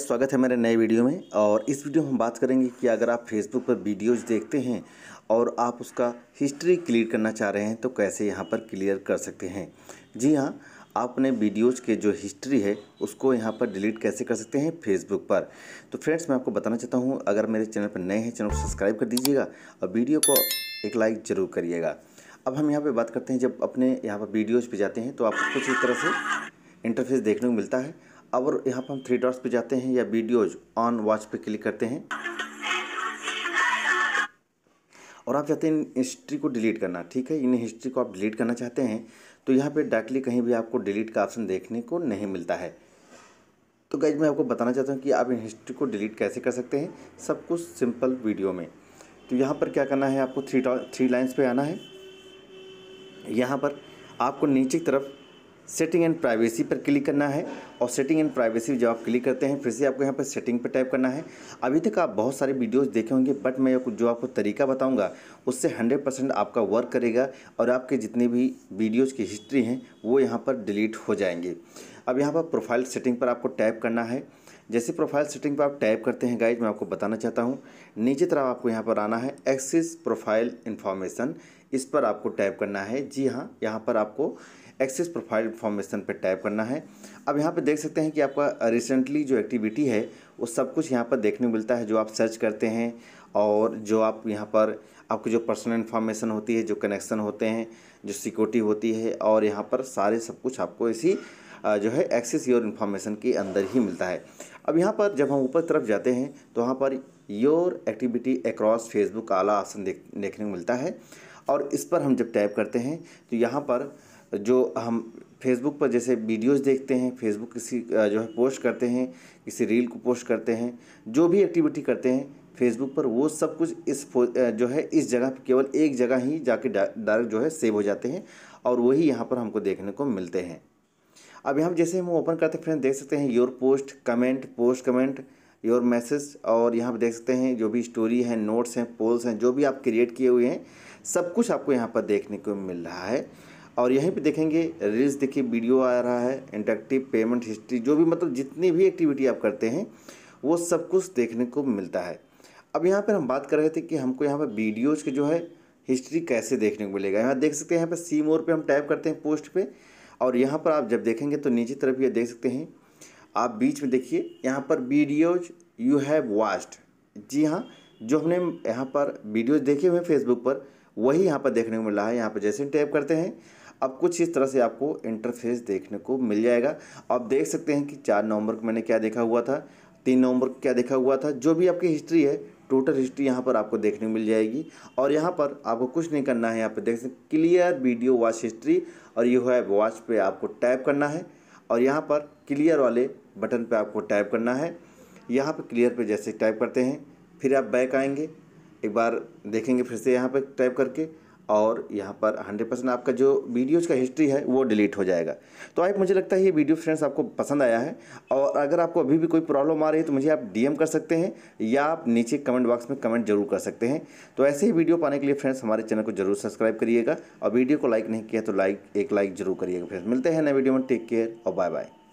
स्वागत है मेरे नए वीडियो में और इस वीडियो में हम बात करेंगे कि अगर आप फेसबुक पर वीडियोस देखते हैं और आप उसका हिस्ट्री क्लियर करना चाह रहे हैं तो कैसे यहाँ पर क्लियर कर सकते हैं जी हाँ आपने वीडियोज़ के जो हिस्ट्री है उसको यहाँ पर डिलीट कैसे कर सकते हैं फेसबुक पर तो फ्रेंड्स मैं आपको बताना चाहता हूँ अगर मेरे चैनल पर नए हैं चैनल को सब्सक्राइब कर दीजिएगा और वीडियो को एक लाइक ज़रूर करिएगा अब हम यहाँ पर बात करते हैं जब अपने यहाँ पर वीडियोज़ पर जाते हैं तो आपको कुछ इस तरह से इंटरफेस देखने को मिलता है और यहाँ पर हम थ्री डॉट्स पे जाते हैं या वीडियोज ऑन वॉच पे क्लिक करते हैं और आप चाहते हैं हिस्ट्री को डिलीट करना ठीक है इन हिस्ट्री को आप डिलीट करना चाहते हैं तो यहाँ पे डायरेक्टली कहीं भी आपको डिलीट का ऑप्शन देखने को नहीं मिलता है तो गाइज मैं आपको बताना चाहता हूँ कि आप इन हिस्ट्री को डिलीट कैसे कर सकते हैं सब कुछ सिंपल वीडियो में तो यहाँ पर क्या करना है आपको थ्री थ्री लाइन्स पर आना है यहाँ पर आपको नीचे की तरफ सेटिंग एंड प्राइवेसी पर क्लिक करना है और सेटिंग एंड प्राइवेसी जब आप क्लिक करते हैं फिर से आपको यहाँ पर सेटिंग पर टाइप करना है अभी तक आप बहुत सारे वीडियोस देखे होंगे बट मैं जो आपको तरीका बताऊंगा उससे 100 परसेंट आपका वर्क करेगा और आपके जितने भी वीडियोस की हिस्ट्री हैं वो यहाँ पर डिलीट हो जाएंगे अब यहाँ पर प्रोफाइल सेटिंग पर आपको टाइप करना है जैसे प्रोफाइल सेटिंग पर आप टाइप करते हैं गाइज मैं आपको बताना चाहता हूँ नीचे तरफ आपको यहाँ पर आना है एक्सिस प्रोफाइल इन्फॉर्मेशन इस पर आपको टाइप करना है जी हाँ यहाँ पर आपको एक्सेस प्रोफाइल इन्फॉर्मेशन पर टाइप करना है अब यहाँ पर देख सकते हैं कि आपका रिसेंटली जो एक्टिविटी है वो सब कुछ यहाँ पर देखने को मिलता है जो आप सर्च करते हैं और जो आप यहाँ पर आपकी जो पर्सनल इन्फॉर्मेशन होती है जो कनेक्शन होते हैं जो सिक्योरिटी होती है और यहाँ पर सारे सब कुछ आपको इसी जो है एक्सेस योर इन्फॉर्मेशन के अंदर ही मिलता है अब यहाँ पर जब हम ऊपर तरफ जाते हैं तो वहाँ per your activity across Facebook आला आसन देख देखने को मिलता है और इस पर हम जब टैप करते हैं तो यहाँ पर जो हम फेसबुक पर जैसे वीडियोस देखते हैं फेसबुक किसी जो है पोस्ट करते हैं किसी रील को पोस्ट करते हैं जो भी एक्टिविटी करते हैं फेसबुक पर वो सब कुछ इस जो है इस जगह केवल एक जगह ही जाके डायरेक्ट जो है सेव हो जाते हैं और वही यहाँ पर हमको देखने को मिलते हैं अब हम जैसे हम ओपन करते फ्रेंड देख सकते हैं your post comment post comment your message और यहाँ पर देख सकते हैं जो भी स्टोरी है नोट्स हैं पोल्स हैं जो भी आप क्रिएट किए हुए हैं सब कुछ आपको यहाँ पर देखने को मिल रहा है और यहीं पे देखेंगे रील्स देखिए वीडियो आ रहा है इंटरेक्टिव पेमेंट हिस्ट्री जो भी मतलब जितनी भी एक्टिविटी आप करते हैं वो सब कुछ देखने को मिलता है अब यहाँ पर हम बात कर रहे थे कि हमको यहाँ पर वीडियोज़ के जो है हिस्ट्री कैसे देखने को मिलेगा यहाँ देख सकते हैं यहाँ पर सी मोर पर हम टाइप करते हैं पोस्ट पर और यहाँ पर आप जब देखेंगे तो नीचे तरफ ये देख सकते हैं आप बीच में देखिए यहाँ पर वीडियोज यू हैव वास्ट जी हाँ जो हमने यहाँ पर वीडियोज देखे हुए हैं फेसबुक पर वही यहाँ पर देखने को मिल रहा है यहाँ पर जैसे टैप करते हैं अब कुछ इस तरह से आपको इंटरफेस देखने को मिल जाएगा आप देख सकते हैं कि चार नवंबर को मैंने क्या देखा हुआ था तीन नवंबर को क्या देखा हुआ था जो भी आपकी हिस्ट्री है टोटल हिस्ट्री यहाँ पर आपको देखने को मिल जाएगी और यहाँ पर आपको कुछ नहीं करना है यहाँ पर देख सकते क्लियर वीडियो वॉच हिस्ट्री और यू है वॉच पर आपको टैप करना है और यहाँ पर क्लियर वाले बटन पर आपको टैप करना है यहाँ पर क्लियर पर जैसे टाइप करते हैं फिर आप बैक आएंगे एक बार देखेंगे फिर से यहाँ पर टाइप करके और यहाँ पर 100 परसेंट आपका जो वीडियोज़ का हिस्ट्री है वो डिलीट हो जाएगा तो आई मुझे लगता है ये वीडियो फ्रेंड्स आपको पसंद आया है और अगर आपको अभी भी कोई प्रॉब्लम आ रही है तो मुझे आप डीएम कर सकते हैं या आप नीचे कमेंट बॉक्स में कमेंट जरूर कर सकते हैं तो ऐसे ही वीडियो पाने के लिए फ्रेंड्स हमारे चैनल को जरूर सब्सक्राइब करिएगा और वीडियो को लाइक नहीं किया तो लाइक एक लाइक जरूर करिएगा फ्रेंड्स मिलते हैं नए वीडियो में टेक केयर और बाय बाय